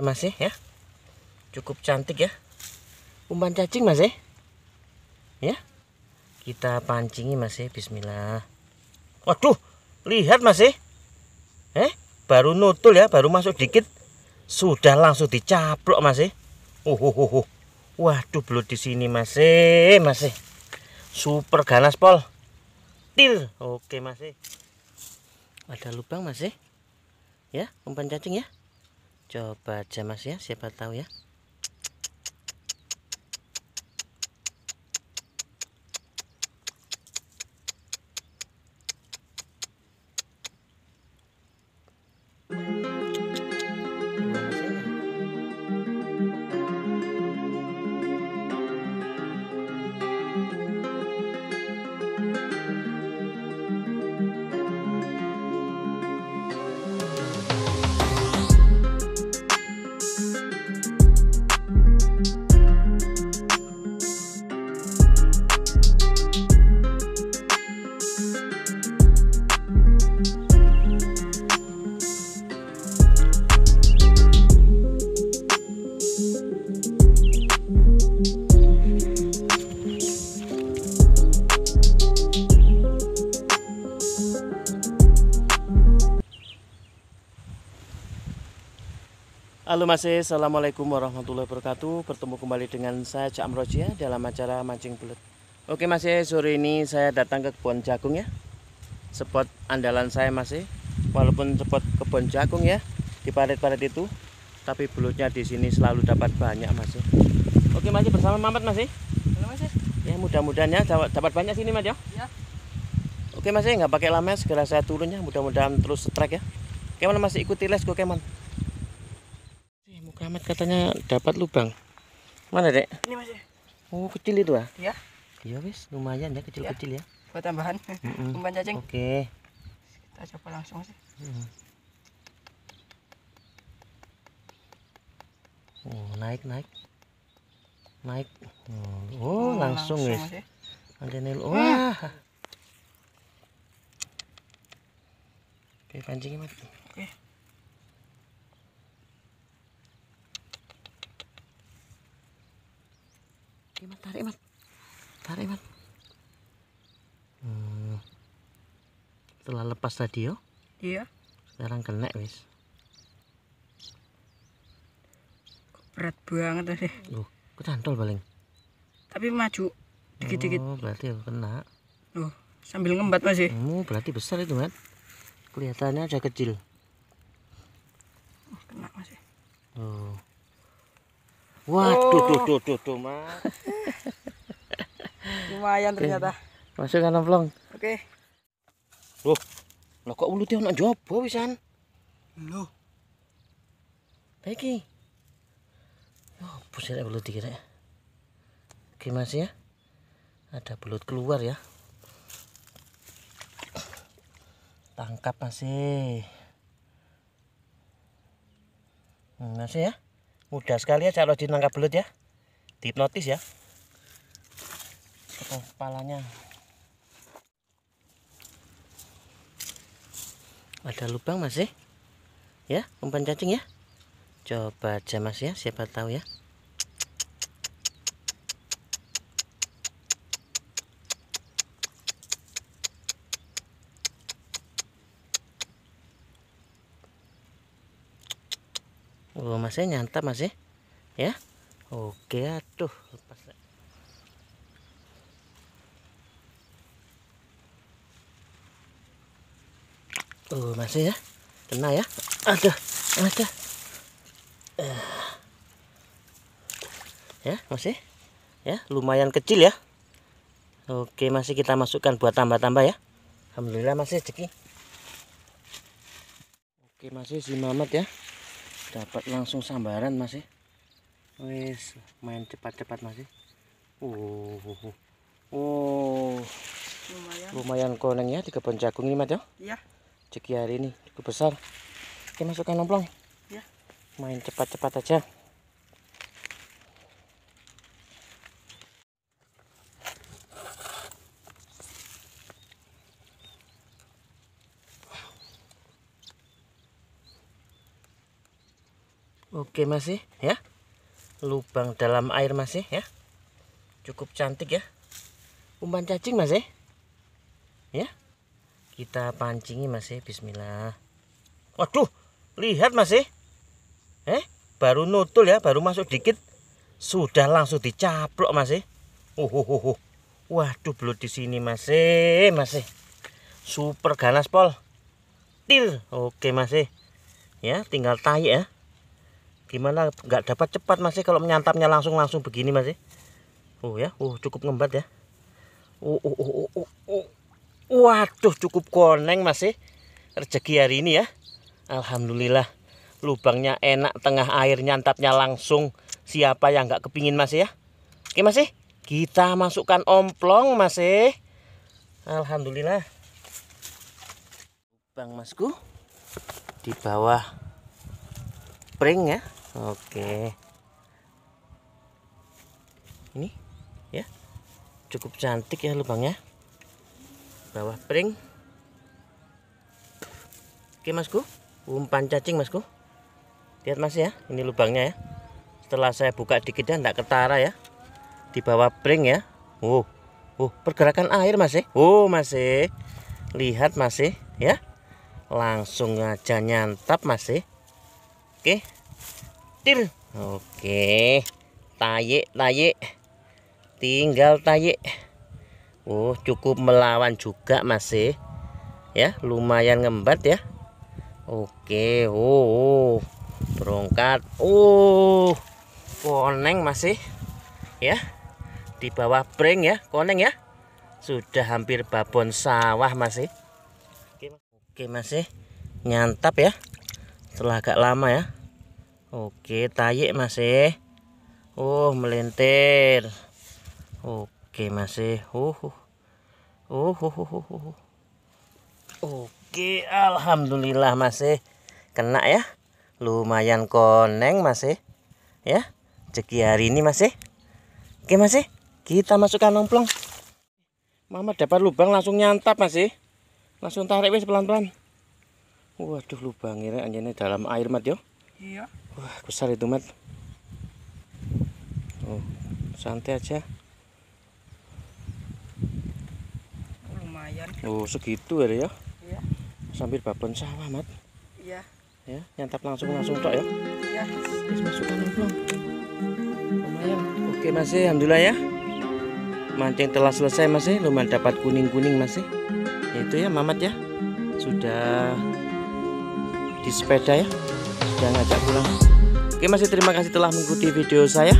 masih ya cukup cantik ya umpan cacing masih ya kita pancingi masih bismillah waduh lihat masih eh baru nutul ya baru masuk dikit sudah langsung dicaplok masih uh, uh, uh, uh. waduh belut di sini masih masih super ganas pol til oke masih ada lubang masih ya umpan cacing ya coba aja mas ya siapa tahu ya Halo Mas e, Assalamualaikum warahmatullahi wabarakatuh Bertemu kembali dengan saya Cak Amroji Dalam acara Mancing Belut Oke Masih, e, sore ini saya datang ke kebun jagung ya Spot andalan saya Masih. E. Walaupun spot kebun jagung ya Di parit-parit itu Tapi belutnya di sini selalu dapat banyak Masih. Oke Masih, bersama Mamat Masih. Halo Mas Ya mudah-mudahan ya dapat banyak sini Mas ya, ya. Oke Masih, nggak pakai lama segera saya turunnya Mudah-mudahan terus strike ya Kemana masih ikuti les go Keman Mamet katanya dapat lubang. Mana, Dek? Ini masih. Ya? Oh, kecil itu ah? Iya. Iya, wis, lumayan ya kecil-kecil ya. ya. Buat tambahan. Mm -mm. Umpan cacing. Oke. Okay. Kita coba langsung sih. Hmm. Ya. Oh, naik, naik. Naik. Oh, oh, oh langsung, wis. ya. Ada nil. Wah. Oke, pancingnya mati. Oke. Okay. Tarik, Tarik, Tarik, Hmm. Setelah lepas tadi, yo. Iya. Sekarang kena, wis. Berat banget tadi. Loh, cantol paling. Tapi maju dikit-dikit. Oh, berarti aku kena. Loh, sambil ngembat masih. Oh, berarti besar itu, Mat. Kelihatannya aja kecil. Oh, kena masih. Oh. Waduh, tuh, oh. tuh, tuh, tuh, mas. Lumayan ternyata. Eh, masuk kan plong. Oke. Loh, lo kok mulutnya ono jobo wisan? Loh. Iki. Oh, pusir belut dikira. Eh. Oke, Mas ya. Ada belut keluar ya. Tangkap masih. Eh. Hmm, masih ya mudah sekali ya cara ditangkap belut ya dihipnotis ya oh kepalanya ada lubang masih ya umpan cacing ya coba aja mas ya siapa tahu ya Oh, masih nyantap masih ya. Oke, aduh, lepas. Oh, masih ya. Kena ya. Aduh, aduh. Ya, masih. Ya, lumayan kecil ya. Oke, masih kita masukkan buat tambah-tambah ya. Alhamdulillah masih rezeki. Oke, masih si Mamat ya dapat langsung sambaran masih ya? wes main cepat-cepat masih ya. uh uh, uh. lumayan lumayan koneng ya di kebun jagung ini mat ya iya ceki hari ini cukup besar oke masukkan nomplong ya main cepat-cepat aja Oke masih ya. Lubang dalam air masih ya. Cukup cantik ya. Umpan cacing masih. Ya. Kita pancingi masih bismillah. Waduh, lihat masih. Eh, baru nutul ya, baru masuk dikit sudah langsung dicaplok masih. Oh, oh, oh, Waduh, belut di sini masih, masih. Super ganas pol. Til. Oke masih. Ya, tinggal tayi ya gimana nggak dapat cepat masih kalau menyantapnya langsung langsung begini masih oh ya oh cukup ngembat ya oh, oh, oh, oh, oh, oh. waduh cukup koneng masih rezeki hari ini ya Alhamdulillah lubangnya enak tengah air nyantapnya langsung siapa yang nggak kepingin masih ya oke masih kita masukkan omplong masih Alhamdulillah lubang masku di bawah pring ya Oke. Ini ya. Cukup cantik ya lubangnya. Bawah pring. Oke, Masku. Umpan cacing, Masku. Lihat Mas ya, ini lubangnya ya. Setelah saya buka dikit ya enggak ketara ya. Di bawah pring ya. Oh. Oh, pergerakan air masih. Eh. Oh, masih. Eh. Lihat masih eh, ya. Langsung aja nyantap masih. Oke petir. oke taye taye tinggal taye Oh cukup melawan juga masih eh. ya lumayan ngembat ya oke oh, oh. berongkat oh koneng masih eh. ya di bawah pring ya koneng ya sudah hampir babon sawah masih eh. oke masih nyantap ya setelah agak lama ya Oke, tayik masih. Eh. Oh, melintir. Oke, masih. Uh. Uh. Oke, alhamdulillah masih eh. kena ya. Lumayan koneng masih. Eh. Ya. Ceki hari ini masih. Oke, masih. Kita masukkan nomplong. Mama dapat lubang langsung nyantap masih. Langsung tarik wis pelan-pelan. Waduh, lubangnya anjene dalam air mat yo. Iya wah besar itu mat oh, santai aja lumayan oh segitu ya ya sambil babon sawah mat iya ya nyantap langsung langsung tok ya iya yes, belum lumayan oke masih alhamdulillah ya mancing telah selesai masih lumayan dapat kuning-kuning masih itu ya mamat ya sudah di sepeda ya jangan ajak pulang oke masih terima kasih telah mengikuti video saya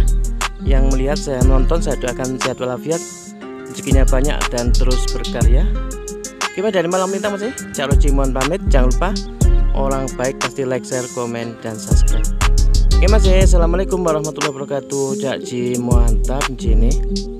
yang melihat saya nonton saya doakan sehat walafiat rezekinya banyak dan terus berkarya oke dari malam minta masih ya. Caro mohon pamit jangan lupa orang baik pasti like share komen dan subscribe oke masih ya. assalamualaikum warahmatullahi wabarakatuh Cak Ji Muantab sini